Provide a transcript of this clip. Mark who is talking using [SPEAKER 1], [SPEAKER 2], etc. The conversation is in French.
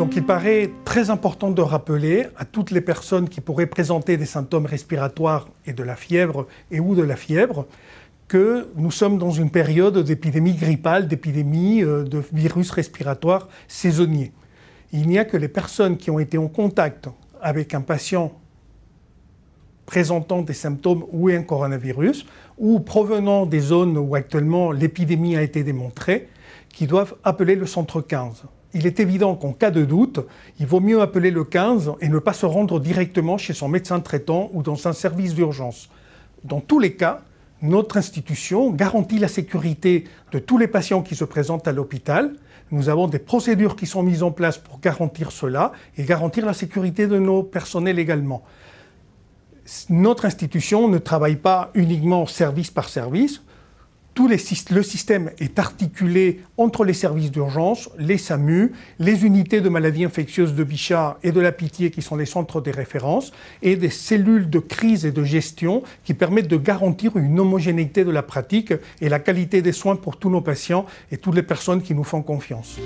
[SPEAKER 1] Donc il paraît très important de rappeler à toutes les personnes qui pourraient présenter des symptômes respiratoires et de la fièvre et ou de la fièvre que nous sommes dans une période d'épidémie grippale, d'épidémie euh, de virus respiratoire saisonnier. Il n'y a que les personnes qui ont été en contact avec un patient présentant des symptômes ou un coronavirus, ou provenant des zones où actuellement l'épidémie a été démontrée, qui doivent appeler le centre 15 il est évident qu'en cas de doute, il vaut mieux appeler le 15 et ne pas se rendre directement chez son médecin traitant ou dans un service d'urgence. Dans tous les cas, notre institution garantit la sécurité de tous les patients qui se présentent à l'hôpital. Nous avons des procédures qui sont mises en place pour garantir cela et garantir la sécurité de nos personnels également. Notre institution ne travaille pas uniquement service par service. Tout le système est articulé entre les services d'urgence, les SAMU, les unités de maladies infectieuses de Bichat et de la Pitié, qui sont les centres de référence et des cellules de crise et de gestion qui permettent de garantir une homogénéité de la pratique et la qualité des soins pour tous nos patients et toutes les personnes qui nous font confiance.